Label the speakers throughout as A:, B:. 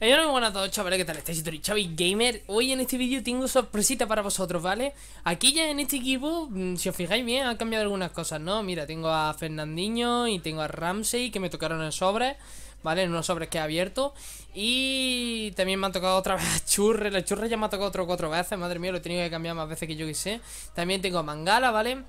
A: Hey, hola, buenas a todos chavales, ¿qué tal? Estáis Hitori Chavi Gamer Hoy en este vídeo tengo sorpresita para vosotros, ¿vale? Aquí ya en este equipo, mm, si os fijáis bien, han cambiado algunas cosas, ¿no? Mira, tengo a Fernandinho y tengo a Ramsey que me tocaron en sobres ¿Vale? En unos sobres que he abierto Y también me han tocado otra vez a Churre La Churre ya me ha tocado otro cuatro veces, madre mía, lo he tenido que cambiar más veces que yo que sé También tengo a Mangala, ¿vale? vale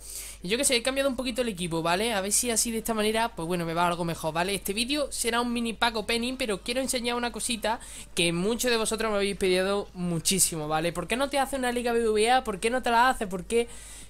A: yo que sé, he cambiado un poquito el equipo, ¿vale? A ver si así de esta manera, pues bueno, me va algo mejor, ¿vale? Este vídeo será un mini paco penny pero quiero enseñar una cosita que muchos de vosotros me habéis pedido muchísimo, ¿vale? ¿Por qué no te hace una liga BBVA? ¿Por qué no te la hace? ¿Por qué...?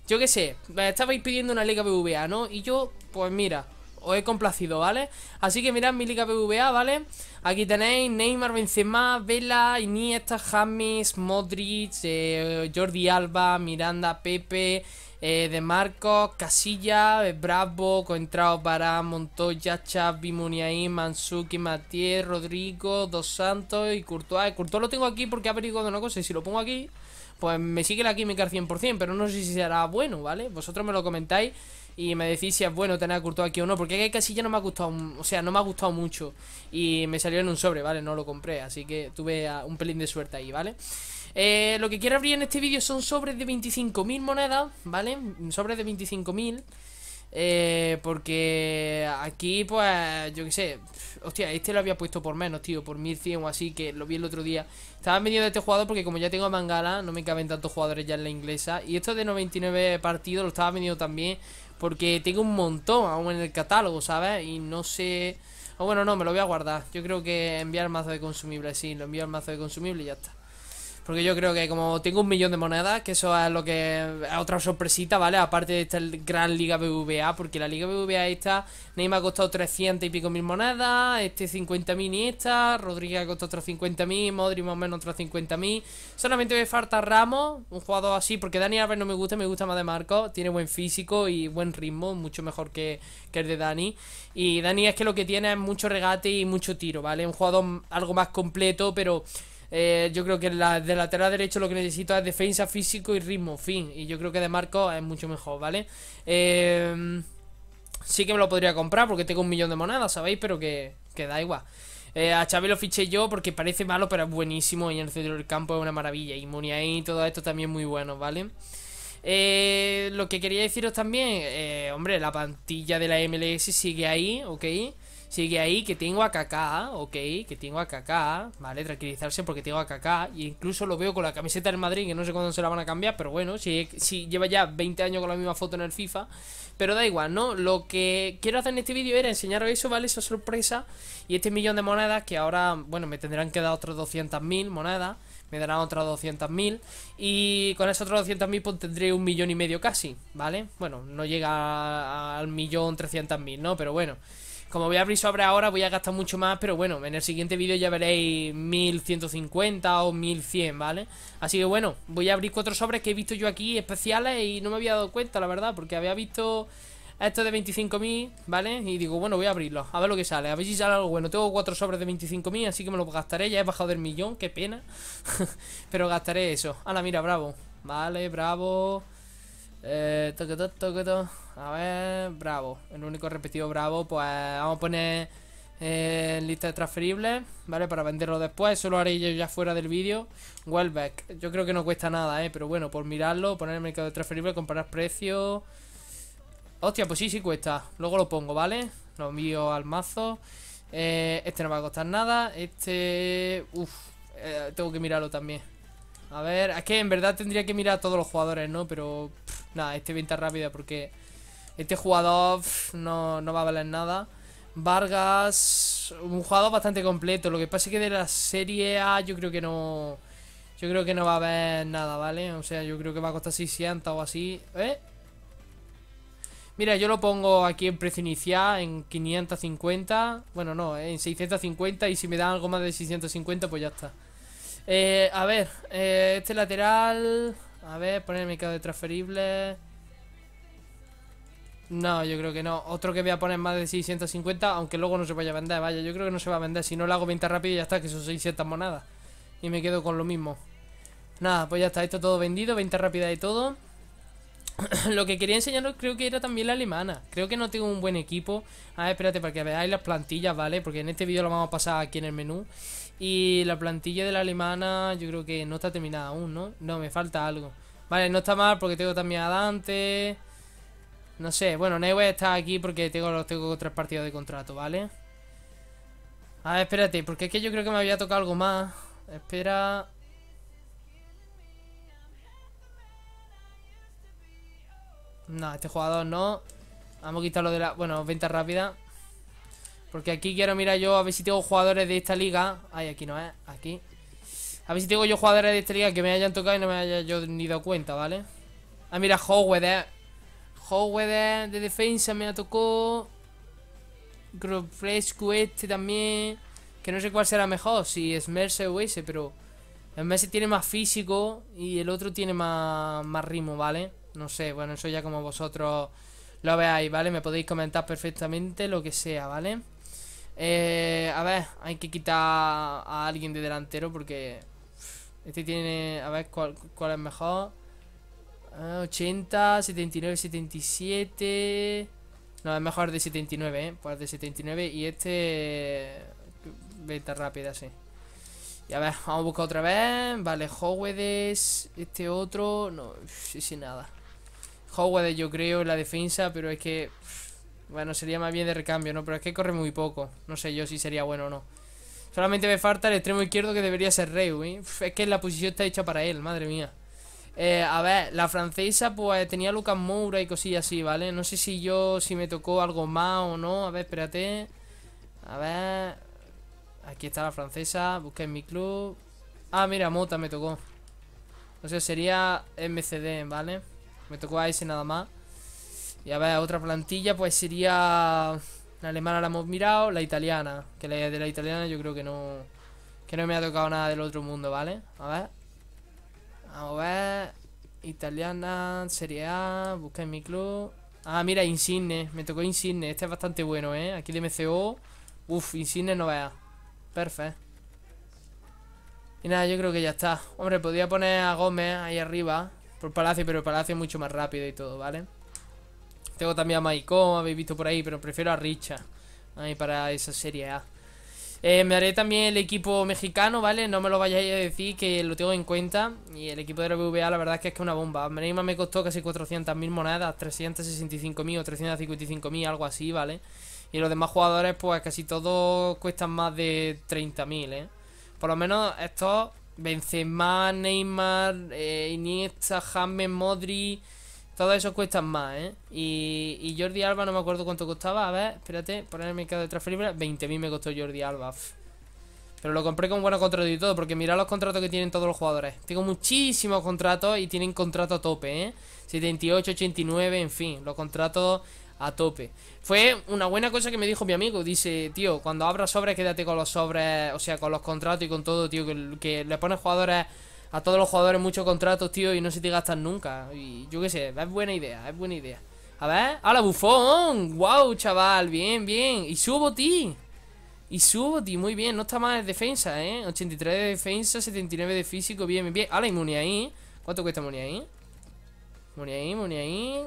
A: Yo qué sé, me estabais pidiendo una liga BBVA, ¿no? Y yo, pues mira, os he complacido, ¿vale? Así que mirad mi liga BBVA, ¿vale? Aquí tenéis Neymar, Benzema, Vela, Iniesta, James, Modric, eh, Jordi Alba, Miranda, Pepe, eh, de Marcos, Casilla, Bravo, Contrao para Montoya, Chavi, Muniain, Mansuki, Matías, Rodrigo, Dos Santos y Courtois. Eh, Courtois lo tengo aquí porque ha averiguado una cosa y si lo pongo aquí, pues me sigue la química al 100%, pero no sé si será bueno, ¿vale? Vosotros me lo comentáis y me decís si es bueno tener a Courtois aquí o no, porque Casilla no me ha gustado, o sea, no me ha gustado mucho y me salió en un sobre, ¿vale? No lo compré, así que tuve un pelín de suerte ahí, ¿vale? vale eh, lo que quiero abrir en este vídeo son sobres de 25.000 monedas, ¿vale? Sobres de 25.000. Eh, porque aquí, pues, yo qué sé. Hostia, este lo había puesto por menos, tío. Por 1100 o así, que lo vi el otro día. Estaba vendiendo este jugador porque, como ya tengo Mangala, no me caben tantos jugadores ya en la inglesa. Y esto de 99 partidos lo estaba vendiendo también. Porque tengo un montón aún en el catálogo, ¿sabes? Y no sé. bueno, no, me lo voy a guardar. Yo creo que enviar mazo de consumible, sí, lo envío al mazo de consumible y ya está. Porque yo creo que como tengo un millón de monedas, que eso es lo que es otra sorpresita, ¿vale? Aparte de esta gran Liga BVA, porque la Liga BVA esta, Neymar ha costado 300 y pico mil monedas, este 50.000 y esta, Rodríguez ha costado otros 50.000, Modri más o menos otros 50.000. Solamente me falta Ramos, un jugador así, porque Dani Alves no me gusta, me gusta más de Marco, tiene buen físico y buen ritmo, mucho mejor que, que el de Dani. Y Dani es que lo que tiene es mucho regate y mucho tiro, ¿vale? Un jugador algo más completo, pero eh, yo creo que de lateral derecho lo que necesito es defensa, físico y ritmo, fin. Y yo creo que de marco es mucho mejor, ¿vale? Em, sí que me lo podría comprar porque tengo un millón de monedas, ¿sabéis? Pero que, da igual. Eh, a Chávez lo fiché yo porque parece malo, pero es buenísimo. Y en el centro del campo es una maravilla. Y y todo esto también muy bueno, ¿vale? Eh, lo que quería deciros también, hombre, la pantilla de la MLS sigue ahí, ¿ok? Sigue ahí que tengo a Kaká, ok, que tengo a Kaká, vale, tranquilizarse porque tengo a Kaká. Y incluso lo veo con la camiseta del Madrid, que no sé cuándo se la van a cambiar, pero bueno, si, si lleva ya 20 años con la misma foto en el FIFA. Pero da igual, ¿no? Lo que quiero hacer en este vídeo era enseñaros eso, ¿vale? Esa sorpresa y este millón de monedas que ahora, bueno, me tendrán que dar otras 200.000 monedas me darán otras 200.000 y con esas otras 200.000 pues, tendré un millón y medio casi, ¿vale? Bueno, no llega al millón 300.000, ¿no? Pero bueno, como voy a abrir sobres ahora voy a gastar mucho más Pero bueno, en el siguiente vídeo ya veréis 1150 o 1100, ¿vale? Así que bueno, voy a abrir cuatro sobres que he visto yo aquí especiales Y no me había dado cuenta, la verdad Porque había visto esto de 25.000, ¿vale? Y digo, bueno, voy a abrirlo, a ver lo que sale A ver si sale algo bueno, tengo cuatro sobres de 25.000 Así que me los gastaré, ya he bajado del millón, qué pena Pero gastaré eso la mira, bravo Vale, bravo Eh, toque, toque, toque a ver, Bravo. El único repetido Bravo, pues vamos a poner eh, lista de transferibles, ¿vale? Para venderlo después. Eso lo haré yo ya fuera del vídeo. Wellback. Yo creo que no cuesta nada, ¿eh? Pero bueno, por mirarlo, poner el mercado de transferibles, comparar precios. Hostia, pues sí, sí cuesta. Luego lo pongo, ¿vale? Lo envío al mazo. Eh, este no va a costar nada. Este... Uf, eh, tengo que mirarlo también. A ver, es que en verdad tendría que mirar a todos los jugadores, ¿no? Pero... nada, este venta rápida porque... Este jugador no, va a valer nada. Vargas, un jugador bastante completo. Lo que pasa es que de la Serie A yo creo que no... Yo creo que no va a haber nada, ¿vale? O sea, yo creo que va a costar 600 o así. ¿Eh? Mira, yo lo pongo aquí en precio inicial, en 550. Bueno, no, en 650 y si me dan algo más de 650, pues ya está. Eh, a ver, eh, este lateral... A ver, ponerme el mercado de no, yo creo que no. Otro que voy a poner más de 650, aunque luego no se vaya a vender. Vaya, yo creo que no se va a vender. Si no lo hago venta rápida ya está, que son 600 monadas Y me quedo con lo mismo. Nada, pues ya está. Esto todo vendido, venta rápida y todo. lo que quería enseñaros creo que era también la alemana. Creo que no tengo un buen equipo. A ver, espérate, para que veáis las plantillas, ¿vale? Porque en este vídeo lo vamos a pasar aquí en el menú. Y la plantilla de la alemana yo creo que no está terminada aún, ¿no? No, me falta algo. Vale, no está mal porque tengo también a Dante... No sé, bueno, Naywe está aquí porque tengo, tengo tres partidos de contrato, ¿vale? A ver, espérate, porque es que yo creo que me había tocado algo más. Espera... No, este jugador no. Vamos a quitarlo de la... Bueno, venta rápida. Porque aquí quiero mirar yo a ver si tengo jugadores de esta liga. Ay, aquí no es. Aquí. A ver si tengo yo jugadores de esta liga que me hayan tocado y no me haya yo ni dado cuenta, ¿vale? Ah, mira, Howard, eh. Howe eh, de, defensa me la tocó. Grofrescu este también. Que no sé cuál será mejor, si Smerse o ese, pero Smerse tiene más físico y el otro tiene más, más ritmo, ¿vale? No sé, bueno, eso ya como vosotros lo veáis, ¿vale? Me podéis comentar perfectamente lo que sea, ¿vale? Eh, a ver, hay que quitar a alguien de delantero porque este tiene... A ver cuál, cuál es mejor. 80, 79, 77... No, es mejor de 79, ¿eh? Pues de 79 y este... Venta rápida, sí. Y a ver, vamos a buscar otra vez. Vale, Howedes, este otro... No, ese nada. Howedes, yo creo en la defensa, pero es que... Bueno, sería más bien de recambio, ¿no? Pero es que corre muy poco. No sé yo si sería bueno o no. Solamente me falta el extremo izquierdo que debería ser Reu, ¿eh? Es que la posición está hecha para él, madre mía. Eh, a ver, la francesa pues tenía Lucas Moura y cosillas así, ¿vale? No sé si yo, si me tocó algo más o no. A ver, espérate. A ver. Aquí está la francesa. Busqué en mi club. Ah, mira, Mota me tocó. O sea, sería MCD, ¿vale? Me tocó a ese nada más. Y a ver, otra plantilla pues sería... La alemana la hemos mirado, la italiana. Que la de la italiana yo creo que no... Que no me ha tocado nada del otro mundo, ¿vale? A ver ver, italiana, Serie A, busca en mi club. Ah, mira, Insigne, me tocó Insigne, este es bastante bueno, ¿eh? Aquí de MCO, uf Insigne no vea. Perfecto. Y nada, yo creo que ya está. Hombre, podría poner a Gómez ahí arriba, por Palacio, pero Palacio es mucho más rápido y todo, ¿vale? Tengo también a Maicon, habéis visto por ahí, pero prefiero a Richa, ahí para esa Serie A. Eh, me haré también el equipo mexicano, ¿vale? No me lo vayáis a decir, que lo tengo en cuenta. Y el equipo de la BVA, la verdad es que es que una bomba. Neymar me costó casi 400.000 monedas, 365.000 o 355.000, algo así, ¿vale? Y los demás jugadores, pues casi todos cuestan más de 30.000, ¿eh? Por lo menos estos, Benzema, Neymar, eh, Iniesta, James, Modri... Todo eso cuesta más, ¿eh? Y, y, Jordi Alba no me acuerdo cuánto costaba. A ver, espérate, poner el mercado de transferibles. 20.000 me costó Jordi Alba. Pero lo compré con buenos contratos y todo, porque mira los contratos que tienen todos los jugadores. Tengo muchísimos contratos y tienen contrato a tope, ¿eh? 78, 89, en fin, los contratos a tope. Fue una buena cosa que me dijo mi amigo. Dice, tío, cuando abras sobres, quédate con los sobres, o sea, con los contratos y con todo, tío, que, que le pones jugadores a todos los jugadores muchos contratos, tío, y no se te gastan nunca. Y yo qué sé, es buena idea, es buena idea. A ver, ¡hala, bufón! ¡Wow, chaval! Bien, bien. Y subo, ti. Y subo, ti. Muy bien, no está mal en defensa, ¿eh? 83 de defensa, 79 de físico. Bien, bien. ¡Hala, y Muni ahí! ¿Cuánto cuesta Muni ahí? Muni ahí,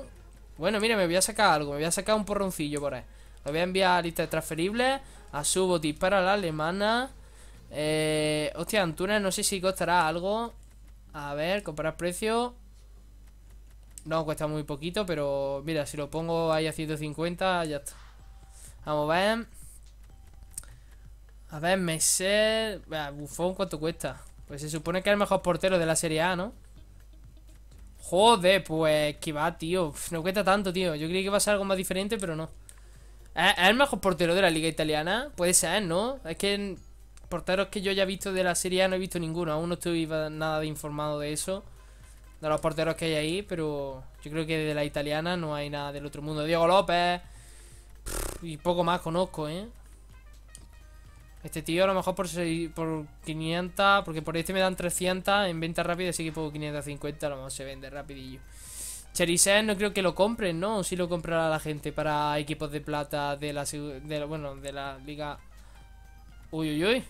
A: Bueno, mira, me voy a sacar algo. Me voy a sacar un porroncillo por ahí. Lo voy a enviar a lista de transferibles. A Suboti para la alemana. Eh, hostia, Antunes no sé si costará algo. A ver, comparar precio. No, cuesta muy poquito, pero mira, si lo pongo ahí a 150, ya está. Vamos a ver. A ver, Messer. Bufón, ¿cuánto cuesta? Pues se supone que es el mejor portero de la Serie A, ¿no? Joder, pues que va, tío. No cuesta tanto, tío. Yo creí que iba a ser algo más diferente, pero no. Eh, ¿Es el mejor portero de la liga italiana? Puede ser, ¿no? Es que porteros que yo haya visto de la Serie A no he visto ninguno. Aún no estoy nada informado de eso. De los porteros que hay ahí, pero yo creo que de la italiana no hay nada del otro mundo. Diego López. y poco más conozco, ¿eh? Este tío a lo mejor por, por 500, porque por este me dan 300 en venta rápida, así que por 550 a lo mejor se vende rapidillo. Cherisen no creo que lo compren, ¿no? Si lo comprará la gente para equipos de plata de la bueno, de la liga... Uy, uy, uy.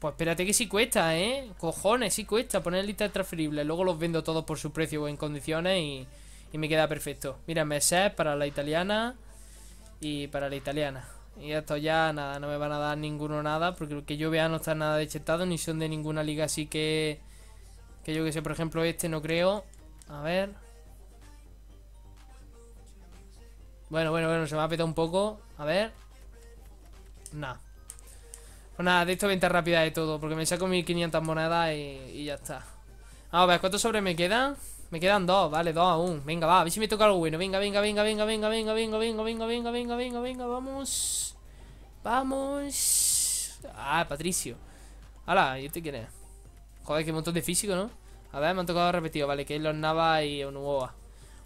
A: Pues espérate que sí cuesta, ¿eh? Cojones, sí cuesta poner lista transferible. Luego los vendo todos por su precio o en condiciones y, me queda perfecto. Mira, meses para la italiana y para la italiana. Y esto ya nada, no me van a dar ninguno nada, porque lo que yo vea no está nada chetado ni son de ninguna liga así que... Que yo que sé, por ejemplo, este no creo. A ver. Bueno, bueno, bueno, se me ha petado un poco. A ver. Nada nada, de esto venta rápida de todo, porque me saco 1500 monedas y, ya está. Vamos a ver, ¿cuántos sobres me quedan? Me quedan dos, vale, dos aún. Venga, va, a ver si me toca algo bueno. Venga, venga, venga, venga, venga, venga, venga, venga, venga, venga, venga, venga, venga, vamos. Vamos. Ah, Patricio. Hala, ¿y este quién es? Joder, qué montón de físico, ¿no? A ver, me han tocado repetido, vale, que es los Nava y Onuoa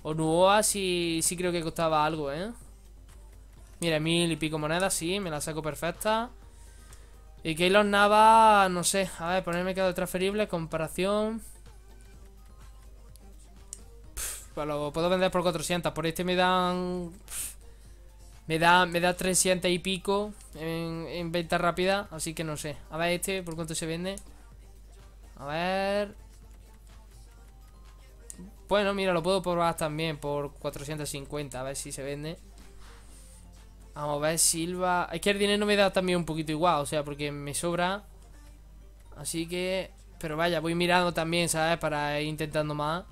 A: Onuoa sí, sí creo que costaba algo, ¿eh? Mira, mil y pico monedas, sí, me la saco perfecta. Y Keylor Nava, no sé. A ver, ponerme quedado transferible, comparación. bueno, pues lo puedo vender por 400. Por este me dan... me da, me da 300 y pico en, en venta rápida, así que no sé. A ver este, ¿por cuánto se vende? A ver... Bueno, mira, lo puedo probar también por 450, a ver si se vende. Vamos a ver, Silva... Es que el dinero me da también un poquito igual, o sea, porque me sobra. Así que... Pero vaya, voy mirando también, ¿sabes? Para ir intentando más.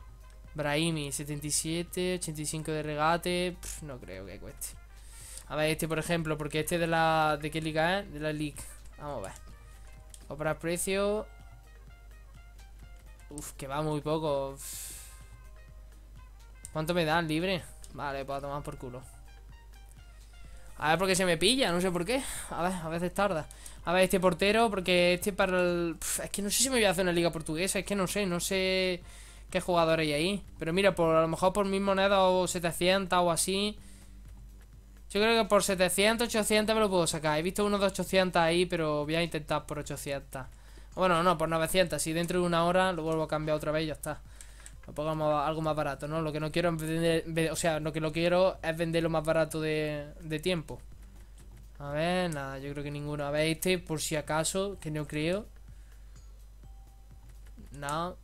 A: Brahimi, 77, 85 de regate. no creo que cueste. A ver, este por ejemplo, porque este de la... ¿De qué liga es? De la league. Vamos a ver. Comprar precio. Uf, que va muy poco. ¿Cuánto me dan libre? Vale, puedo tomar por culo. A ver por qué se me pilla, no sé por qué. A ver, a veces tarda. A ver, este portero, porque este para el... Es que no sé si me voy a hacer una liga portuguesa, es que no sé, no sé qué jugador hay ahí. Pero mira, por a lo mejor por mi monedas o 700 o así. Yo creo que por 700, 800 me lo puedo sacar. He visto unos de 800 ahí, pero voy a intentar por 800. Bueno, no, por 900. Si dentro de una hora lo vuelvo a cambiar otra vez y ya está. Lo pongo algo más barato, ¿no? Lo que no quiero es vender, o sea, lo que lo quiero es vender lo más barato de, tiempo. A ver, nada, yo creo que ninguno. A ver, este, por si acaso, que no creo. No.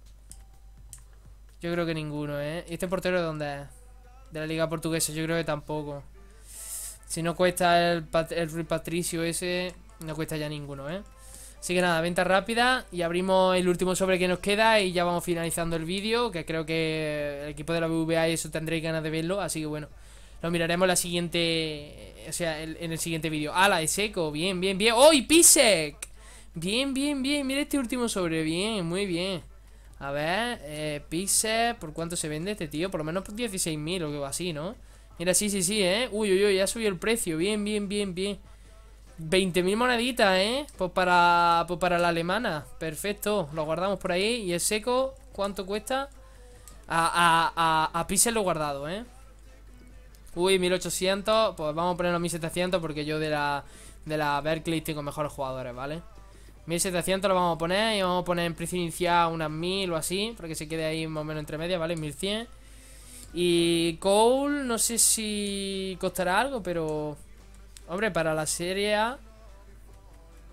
A: Yo creo que ninguno, ¿eh? ¿Y este portero de dónde es? De la liga portuguesa, yo creo que tampoco. Si no cuesta el, el Rui Patricio ese, no cuesta ya ninguno, ¿eh? Así que nada, venta rápida y abrimos el último sobre que nos queda y ya vamos finalizando el vídeo, que creo que el equipo de la BVA y eso tendréis ganas de verlo, así que bueno, lo miraremos la siguiente, o sea, en el siguiente vídeo. ¡Hala, es seco! Bien, bien, bien. ¡Oh, Pisek! Bien, bien, bien, mira este último sobre, bien, muy bien. A ver, eh, Pisek, ¿por cuánto se vende este tío? Por lo menos por 16.000 o algo así, ¿no? Mira, sí, sí, sí, ¿eh? Uy, uy, uy, ya subió el precio, bien, bien, bien, bien. 20.000 moneditas, ¿eh? Pues para, pues para la alemana. Perfecto. Lo guardamos por ahí. ¿Y el seco cuánto cuesta? A, a, lo he guardado, ¿eh? Uy, 1800. Pues vamos a poner los 1700 porque yo de la, de la Berkeley tengo mejores jugadores, ¿vale? 1700 lo vamos a poner y vamos a poner en precio inicial unas 1000 o así. Para que se quede ahí más o menos entre medias, ¿vale? 1100. Y Cole, no sé si costará algo, pero... Hombre, para la Serie A...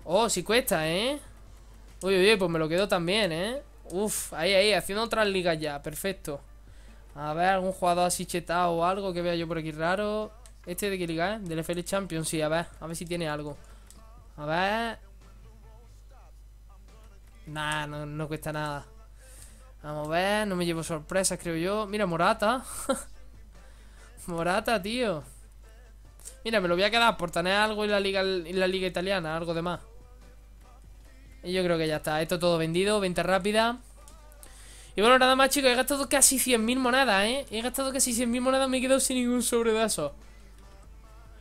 A: Oh, sí cuesta, ¿eh? Uy, uy, pues me lo quedo también, ¿eh? Uf, ahí, ahí, haciendo otras ligas ya, perfecto A ver, algún jugador así chetado o algo que vea yo por aquí raro ¿Este de qué liga, eh? Del FL Champions, sí, a ver, a ver si tiene algo A ver... Nah, no cuesta nada Vamos a ver, no me llevo sorpresas, creo yo Mira, Morata Morata, tío Mira, me lo voy a quedar por tener algo en la liga, en la liga italiana, algo de más. Y yo creo que ya está. Esto todo vendido, venta rápida. Y bueno, nada más, chicos. He gastado casi 100.000 monedas, ¿eh? He gastado casi 100.000 monedas. Me he quedado sin ningún sobre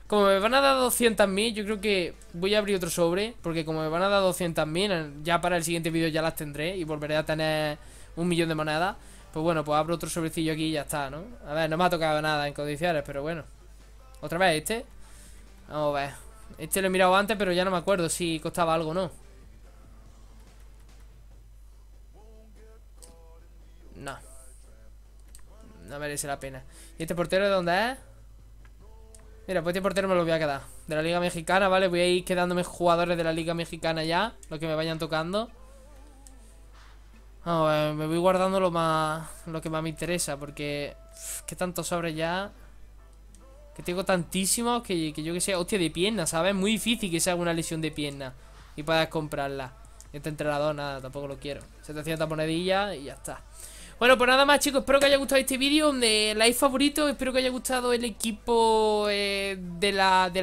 A: Como me van a dar 200.000, yo creo que voy a abrir otro sobre. Porque como me van a dar 200.000, ya para el siguiente vídeo ya las tendré. Y volveré a tener un millón de monedas. Pues bueno, pues abro otro sobrecillo aquí y ya está, ¿no? A ver, no me ha tocado nada en condiciones, pero bueno. ¿Otra vez este? Vamos a ver. Este lo he mirado antes, pero ya no me acuerdo si costaba algo o no. No. No merece la pena. ¿Y este portero de dónde es? Mira, pues este portero me lo voy a quedar. De la Liga Mexicana, ¿vale? Voy a ir quedándome jugadores de la Liga Mexicana ya. Los que me vayan tocando. Vamos, a ver, me voy guardando lo más. Lo que más me interesa. Porque. qué que tantos sobres ya. Que tengo tantísimos que, yo que sé, hostia, de pierna, ¿sabes? muy difícil que se haga una lesión de pierna y puedas comprarla. Este entrenador, nada, tampoco lo quiero. 700 monedillas y ya está. Bueno, pues nada más chicos, espero que haya gustado este vídeo Like favorito, espero que haya gustado el equipo eh, de, la, de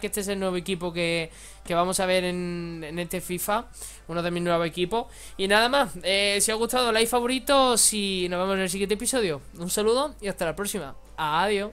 A: Que este es el nuevo equipo que, vamos a ver en, este FIFA Uno de mis nuevos equipos Y nada más, eh, si os ha gustado like favorito Y nos vemos en el siguiente episodio Un saludo y hasta la próxima Adiós